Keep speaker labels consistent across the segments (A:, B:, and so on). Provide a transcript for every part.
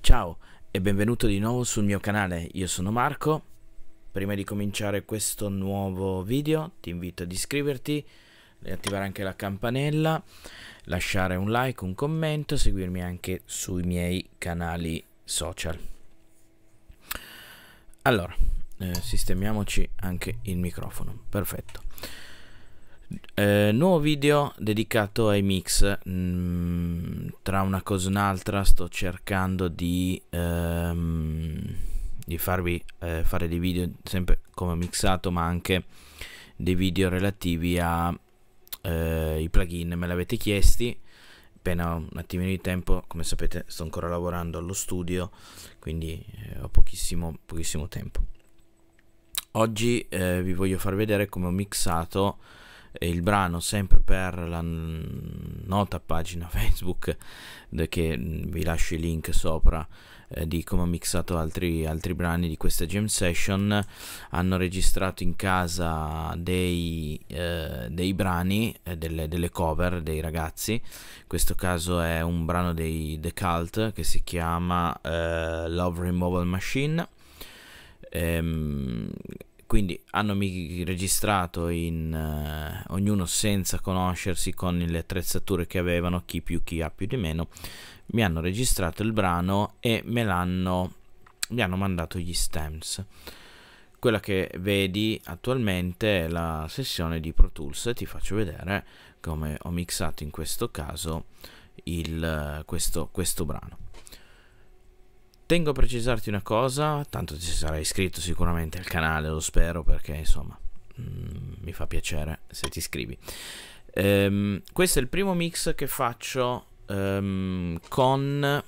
A: Ciao e benvenuto di nuovo sul mio canale, io sono Marco. Prima di cominciare questo nuovo video ti invito ad iscriverti, e attivare anche la campanella, lasciare un like, un commento, seguirmi anche sui miei canali social. Allora, eh, sistemiamoci anche il microfono perfetto eh, nuovo video dedicato ai mix mm, tra una cosa e un'altra sto cercando di, ehm, di farvi eh, fare dei video sempre come mixato ma anche dei video relativi ai eh, plugin me l'avete chiesti appena un attimino di tempo come sapete sto ancora lavorando allo studio quindi eh, ho pochissimo, pochissimo tempo Oggi eh, vi voglio far vedere come ho mixato eh, il brano sempre per la nota pagina Facebook che vi lascio il link sopra eh, di come ho mixato altri, altri, brani di questa jam session hanno registrato in casa dei, eh, dei brani eh, delle, delle, cover dei ragazzi in questo caso è un brano dei The Cult che si chiama eh, Love Removal Machine Ehm, quindi hanno registrato in, eh, ognuno senza conoscersi con le attrezzature che avevano, chi più chi ha più di meno, mi hanno registrato il brano e me l'hanno mi hanno mandato gli stems. Quella che vedi attualmente è la sessione di Pro Tools e ti faccio vedere come ho mixato in questo caso il, questo, questo brano. Tengo a precisarti una cosa, tanto ti sarai iscritto sicuramente al canale, lo spero perché insomma mm, mi fa piacere se ti iscrivi. Um, questo è il primo mix che faccio um, con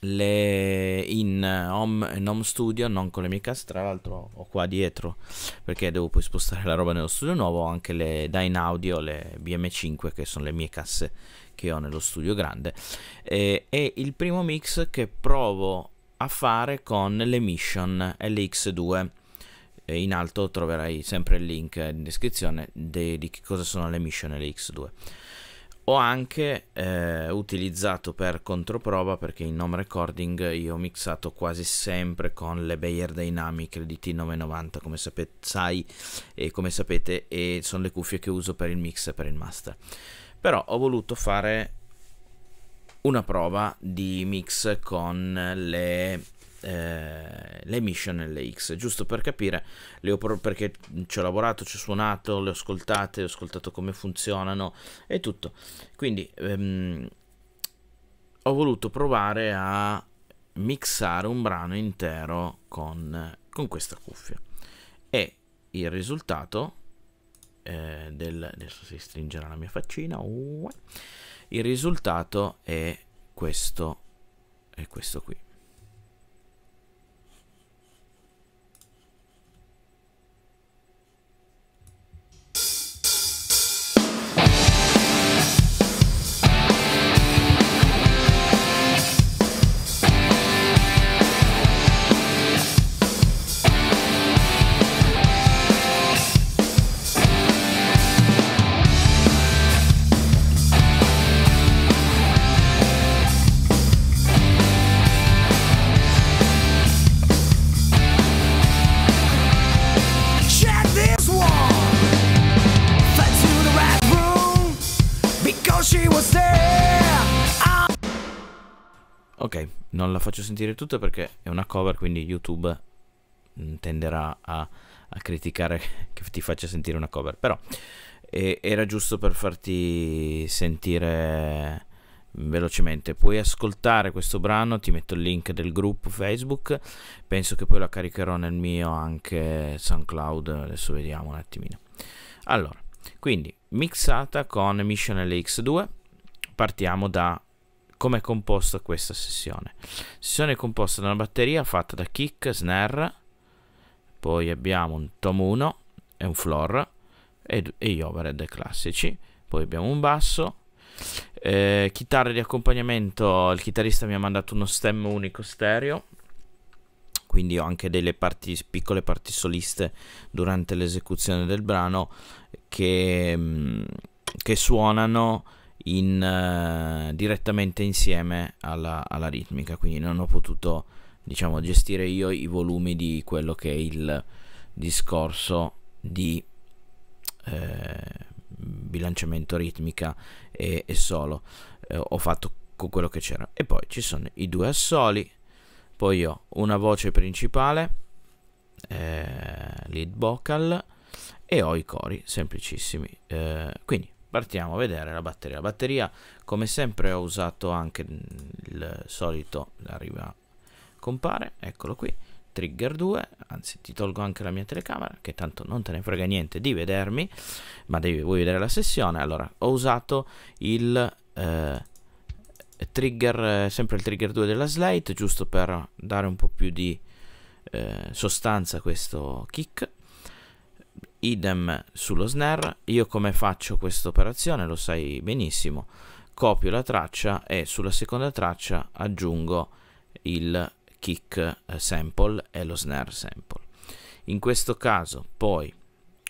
A: le in eh, home, in home studio non con le mie casse tra l'altro ho qua dietro perché devo poi spostare la roba nello studio nuovo ho anche le Dyne Audio le BM5 che sono le mie casse che ho nello studio grande e, è il primo mix che provo a fare con le Mission LX2 e in alto troverai sempre il link in descrizione di, di cosa sono le Mission LX2 ho anche eh, utilizzato per controprova perché in home recording io ho mixato quasi sempre con le Bayer Dynamic, le t 990 come sapete, sai e come sapete e sono le cuffie che uso per il mix e per il master. Però ho voluto fare una prova di mix con le eh, le mission LX, giusto per capire, le ho pro- perché ci ho lavorato, ci ho suonato, le ho ascoltate, ho ascoltato come funzionano e tutto. Quindi ehm, ho voluto provare a mixare un brano intero con, con questa cuffia e il risultato eh, del adesso si stringerà la mia faccina uh, il risultato è questo è questo qui Ok, non la faccio sentire tutta perché è una cover, quindi YouTube mm, tenderà a, a criticare che ti faccia sentire una cover, però e, era giusto per farti sentire velocemente. Puoi ascoltare questo brano, ti metto il link del gruppo Facebook, penso che poi la caricherò nel mio anche SoundCloud, adesso vediamo un attimino. Allora, quindi mixata con Mission LX2, partiamo da come è composta questa sessione. Sessione è composta da una batteria fatta da kick, snare, poi abbiamo un tom 1 e un floor e, e gli overhead classici, poi abbiamo un basso, eh, chitarre di accompagnamento, il chitarrista mi ha mandato uno stem unico stereo, quindi ho anche delle parti, piccole parti soliste durante l'esecuzione del brano che, mm, che suonano in, uh, direttamente insieme alla, alla, ritmica, quindi non ho potuto diciamo, gestire io i volumi di quello che è il discorso di eh, bilanciamento ritmica e, e solo, eh, ho fatto con quello che c'era. E poi ci sono i due assoli, poi ho una voce principale, eh, lead vocal e ho i cori semplicissimi. Eh, quindi partiamo a vedere la batteria la batteria come sempre ho usato anche il solito arriva compare eccolo qui Trigger 2, anzi ti tolgo anche la mia telecamera che tanto non te ne frega niente di vedermi, ma devi, vuoi vedere la sessione? Allora, ho usato il eh, trigger, sempre il trigger 2 della Slate, giusto per dare un po' più di eh, sostanza a questo kick idem sullo snare io come faccio questa operazione lo sai benissimo copio la traccia e sulla seconda traccia aggiungo il kick sample e lo snare sample in questo caso poi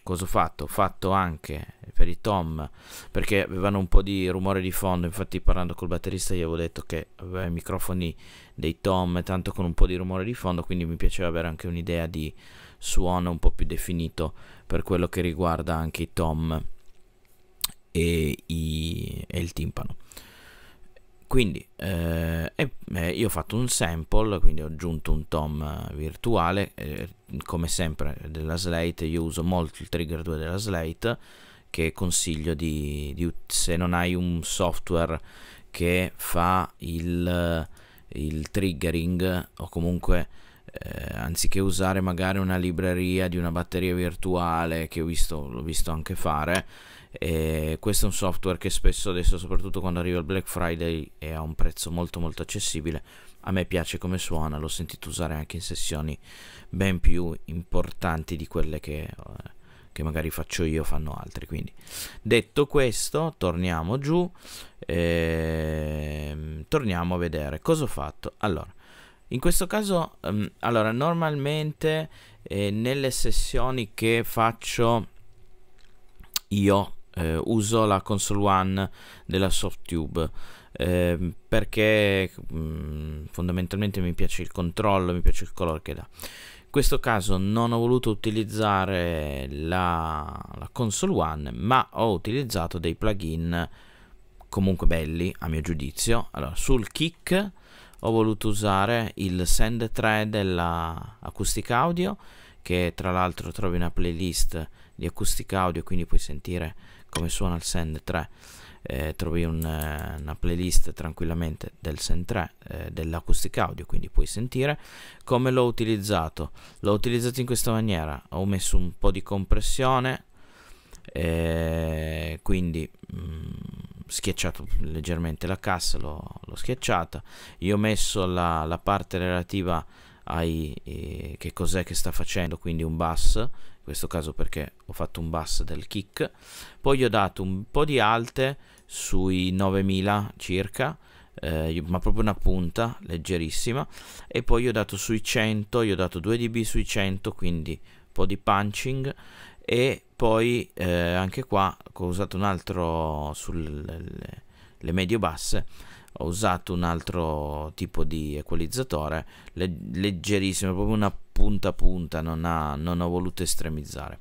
A: cosa ho fatto? Ho fatto anche per i tom perché avevano un po' di rumore di fondo, infatti parlando col batterista gli avevo detto che aveva i microfoni dei tom tanto con un po' di rumore di fondo, quindi mi piaceva avere anche un'idea di suono un po' più definito per quello che riguarda anche i tom e, i, e il timpano quindi eh, eh, io ho fatto un sample quindi ho aggiunto un tom virtuale eh, come sempre della slate io uso molto il trigger 2 della slate che consiglio di, di se non hai un software che fa il, il triggering o comunque eh, anziché usare magari una libreria di una batteria virtuale che ho visto, l'ho visto anche fare, e eh, questo è un software che spesso adesso, soprattutto quando arriva il Black Friday, è a un prezzo molto molto accessibile. A me piace come suona, l'ho sentito usare anche in sessioni ben più importanti di quelle che, eh, che magari faccio io, o fanno altri. Quindi, detto questo, torniamo giù, ehm, torniamo a vedere cosa ho fatto. Allora, in questo caso, um, allora, normalmente eh, nelle sessioni che faccio io eh, uso la console one della SoftTube eh, perché mh, mm, fondamentalmente mi piace il controllo, mi piace il colore che dà. In questo caso non ho voluto utilizzare la, la console one, ma ho utilizzato dei plugin comunque belli a mio giudizio. Allora, sul kick ho voluto usare il Send 3 della Audio che tra l'altro trovi una playlist di Acoustic Audio quindi puoi sentire come suona il Send 3 eh, trovi un, eh, una playlist tranquillamente del Send 3 eh, dell'Acoustic Audio quindi puoi sentire come l'ho utilizzato l'ho utilizzato in questa maniera ho messo un po' di compressione eh, quindi mh, mm, schiacciato leggermente la cassa, l'ho, schiacciata, io ho messo la, la parte relativa ai eh, che cos'è che sta facendo, quindi un bus, in questo caso perché ho fatto un bus del kick, poi gli ho dato un po' di alte sui 9000 circa, eh, ma proprio una punta leggerissima, e poi gli ho dato sui 100, gli ho dato 2 dB sui 100, quindi un po' di punching e poi eh, anche qua ho usato un altro sulle medio basse ho usato un altro tipo di equalizzatore le, leggerissimo proprio una punta a punta non, ha, non ho voluto estremizzare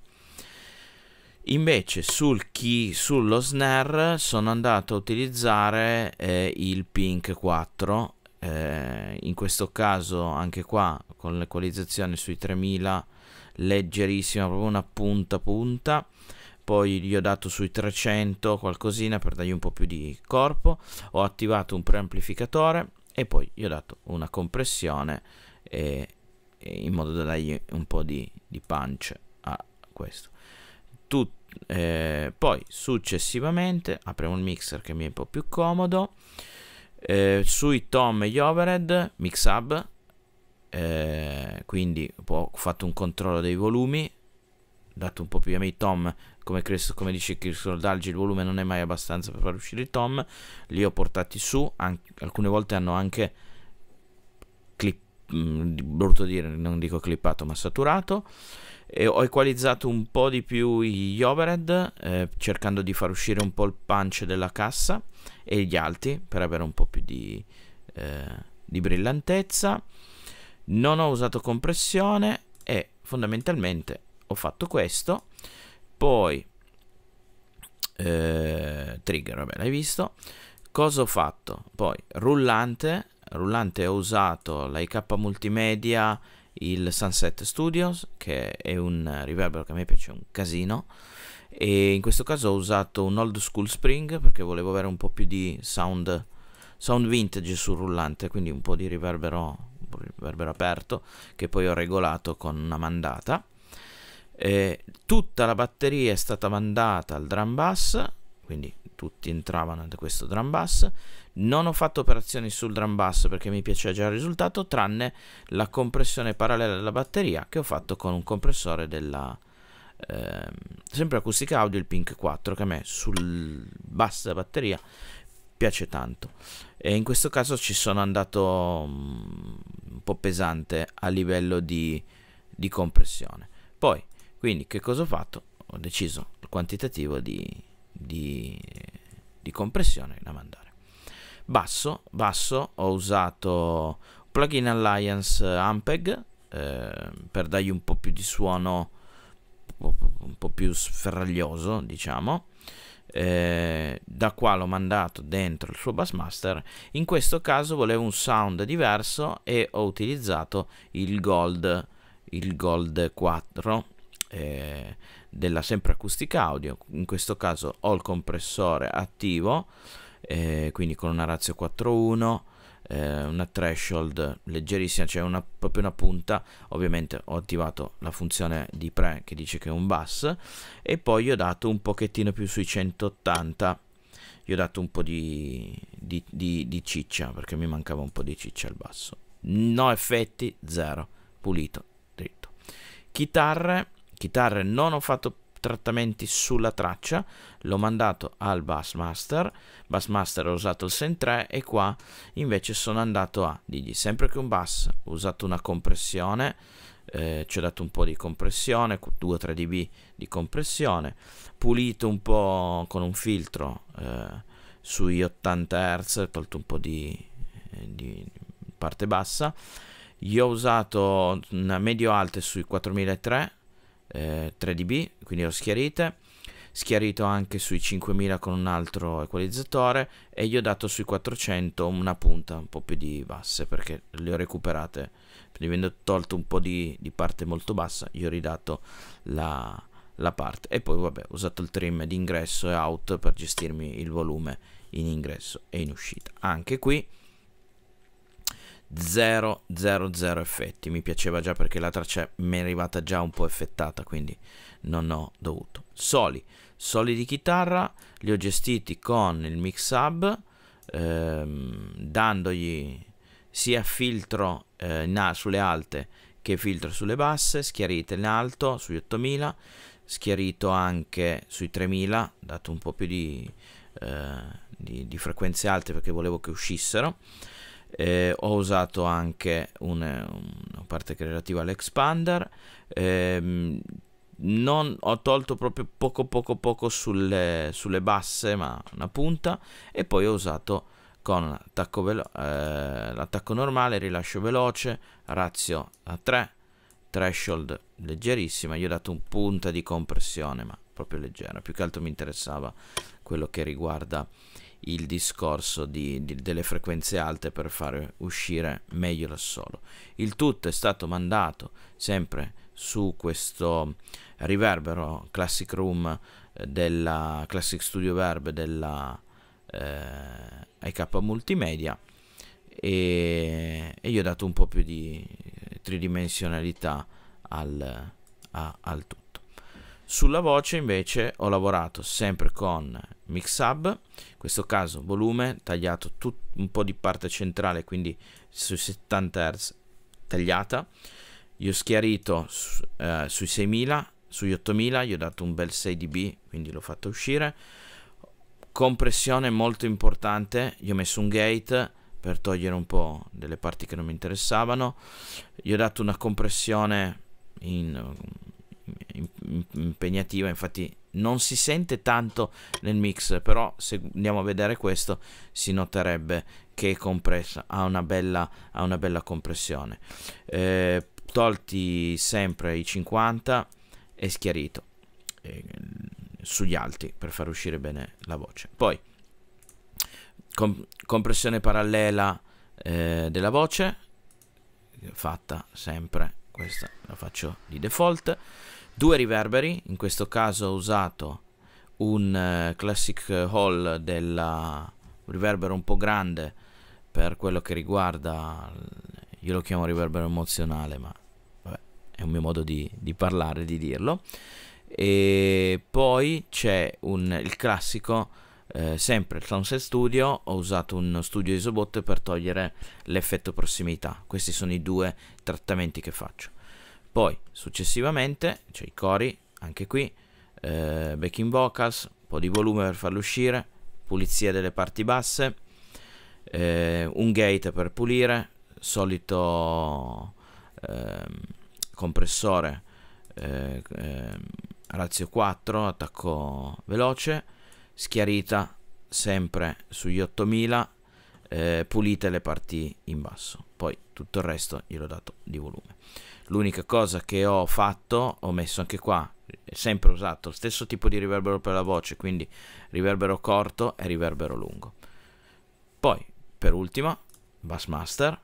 A: invece sul key sullo snare sono andato a utilizzare eh, il pink 4 eh, in questo caso anche qua con l'equalizzazione sui 3000 leggerissima, proprio una punta punta. Poi gli ho dato sui 300 qualcosina per dargli un po' più di corpo. Ho attivato un preamplificatore e poi gli ho dato una compressione e, e in modo da dargli un po' di, di punch a questo. Tut, eh, poi successivamente apriamo il mixer che mi è un po' più comodo. Eh, sui tom e gli overhead, mix up, eh, quindi ho fatto un controllo dei volumi dato un po' più ai Tom come, Chris, come dice Chris Dalgi il volume non è mai abbastanza per far uscire i Tom li ho portati su anche, alcune volte hanno anche clip, mh, mm, brutto dire non dico clippato ma saturato e ho equalizzato un po' di più gli overhead eh, cercando di far uscire un po' il punch della cassa e gli alti per avere un po' più di, eh, di brillantezza non ho usato compressione e fondamentalmente ho fatto questo poi eh, trigger vabbè l'hai visto cosa ho fatto poi rullante rullante ho usato l'IK multimedia il Sunset Studios che è un riverbero che a me piace un casino e in questo caso ho usato un old school spring perché volevo avere un po' più di sound sound vintage sul rullante quindi un po' di riverbero il berbero aperto, che poi ho regolato con una mandata. E tutta la batteria è stata mandata al drum bus, quindi tutti entravano da questo drum bus. Non ho fatto operazioni sul drum bus perché mi piaceva già il risultato, tranne la compressione parallela della batteria che ho fatto con un compressore della, ehm, sempre acustica audio il Pink 4 che a me sul basso della batteria piace tanto. E in questo caso ci sono andato mm, un po' pesante a livello di, di compressione. Poi, quindi, che cosa ho fatto? Ho deciso il quantitativo di, di, di compressione da mandare. Basso, basso, ho usato Plugin Alliance Ampeg eh, per dargli un po' più di suono un po' più sferraglioso, diciamo. Eh, da qua l'ho mandato dentro il suo Bassmaster. In questo caso volevo un sound diverso e ho utilizzato il Gold, il Gold 4 eh, della sempre acustica audio. In questo caso ho il compressore attivo, eh, quindi con una ratio 4.1 eh, una threshold leggerissima, cioè una, proprio una punta. Ovviamente ho attivato la funzione di pre che dice che è un bass e poi gli ho dato un pochettino più sui 180. Gli ho dato un po' di, di, di, di ciccia perché mi mancava un po' di ciccia al basso. No effetti, zero, pulito, dritto. Chitarre, chitarre non ho fatto trattamenti sulla traccia, l'ho mandato al Bassmaster, Bassmaster ho usato il Sen 3 e qua invece sono andato a digli sempre che un bass, ho usato una compressione, eh, ci ho dato un po' di compressione, 2-3 dB di compressione, pulito un po' con un filtro eh, sui 80 Hz, tolto un po' di, eh, di parte bassa, io ho usato una medio alte sui 4003 eh, 3dB, quindi lo schiarite, schiarito anche sui 5000 con un altro equalizzatore e gli ho dato sui 400 una punta un po' più di basse perché le ho recuperate, quindi avendo tolto un po' di, di parte molto bassa gli ho ridato la, la parte e poi vabbè ho usato il trim di ingresso e out per gestirmi il volume in ingresso e in uscita. Anche qui 000 effetti. Mi piaceva già perché la traccia mi è arrivata già un po' effettata, quindi non ho dovuto. Soli, soli di chitarra, li ho gestiti con il mix hub, ehm, dandogli sia filtro eh, sulle alte che filtro sulle basse, schiarite in alto sui 8000, schiarito anche sui 3000, dato un po' più di, eh, di, di frequenze alte perché volevo che uscissero eh, ho usato anche una, una parte che relativa all'expander ehm, non, ho tolto proprio poco poco poco sulle, sulle, basse ma una punta e poi ho usato con l'attacco, eh, l'attacco normale, rilascio veloce, razio a 3, threshold leggerissima, gli ho dato un punta di compressione ma proprio leggera, più che altro mi interessava quello che riguarda il discorso di, di, delle frequenze alte per far uscire meglio da solo. Il tutto è stato mandato sempre su questo riverbero Classic Room eh, della Classic Studio Verb della eh, IK Multimedia e, e, gli ho dato un po' più di eh, tridimensionalità al, a, al tutto. Sulla voce invece ho lavorato sempre con Mixhub, in questo caso volume tagliato un po' di parte centrale, quindi sui 70 Hz tagliata. Io ho schiarito eh, sui 6000, sugli 8000, gli ho dato un bel 6 dB, quindi l'ho fatto uscire. Compressione molto importante, gli ho messo un gate per togliere un po' delle parti che non mi interessavano. Gli ho dato una compressione in impegnativa, infatti non si sente tanto nel mix, però se andiamo a vedere questo si noterebbe che è compressa, ha una bella, ha una bella compressione. Eh, tolti sempre i 50 e schiarito mm, eh, sugli alti per far uscire bene la voce. Poi com compressione parallela eh, della voce fatta sempre questa la faccio di default due riverberi, in questo caso ho usato un uh, classic hall della un riverbero un po' grande per quello che riguarda io lo chiamo riverbero emozionale ma vabbè, è un mio modo di, di parlare di dirlo e poi c'è il classico eh, sempre il Sunset Studio ho usato uno studio isobot per togliere l'effetto prossimità questi sono i due trattamenti che faccio poi successivamente c'è i cori, anche qui, eh, backing vocals, un po' di volume per farlo uscire, pulizia delle parti basse, eh, un gate per pulire, solito ehm, eh, compressore ehm, razio 4, attacco veloce, schiarita sempre sugli 8000, eh, pulite le parti in basso, poi tutto il resto glielo ho dato di volume. L'unica cosa che ho fatto, ho messo anche qua, sempre usato lo stesso tipo di riverbero per la voce, quindi riverbero corto e riverbero lungo. Poi, per ultimo, Bassmaster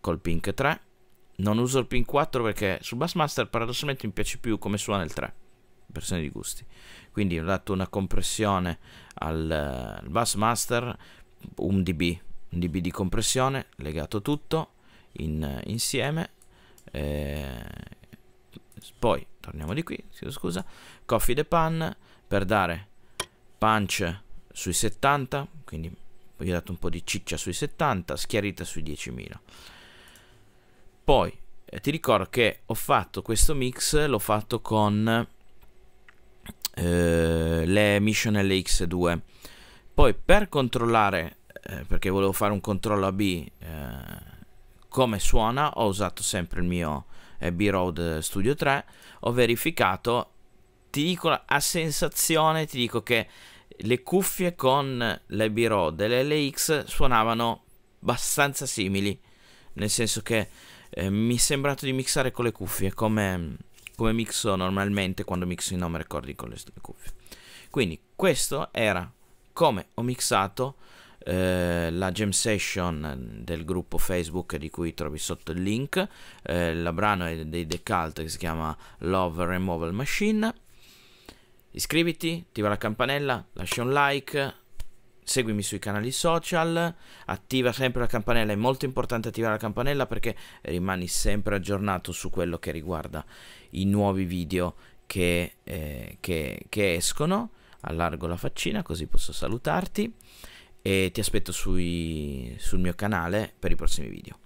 A: col Pink 3. Non uso il Pink 4 perché sul Bassmaster paradossalmente mi piace più come suona il 3 persone di gusti. Quindi ho dato una compressione al, al Bassmaster, un dB, un dB di compressione, legato tutto in, insieme, eh, poi torniamo di qui, scusa, coffee the pan per dare punch sui 70, quindi gli ho dato un po' di ciccia sui 70, schiarita sui 10.000. Poi eh, ti ricordo che ho fatto questo mix, l'ho fatto con eh, le Mission LX2. Poi per controllare, eh, perché volevo fare un controllo AB eh, come suona ho usato sempre il mio eh, B-Road Studio 3, ho verificato, ti dico a sensazione, ti dico che le cuffie con le B-Road e le LX suonavano abbastanza simili, nel senso che eh, mi è sembrato di mixare con le cuffie come, come mixo normalmente quando mixo i home recording con le cuffie. Quindi questo era come ho mixato eh, la jam session del gruppo Facebook di cui trovi sotto il link, eh, la brano è dei Decalt che si chiama Love Removal Machine. Iscriviti, attiva la campanella, lascia un like, seguimi sui canali social, attiva sempre la campanella, è molto importante attivare la campanella perché rimani sempre aggiornato su quello che riguarda i nuovi video che, eh, che, che escono allargo la faccina così posso salutarti e ti aspetto sui, sul mio canale per i prossimi video.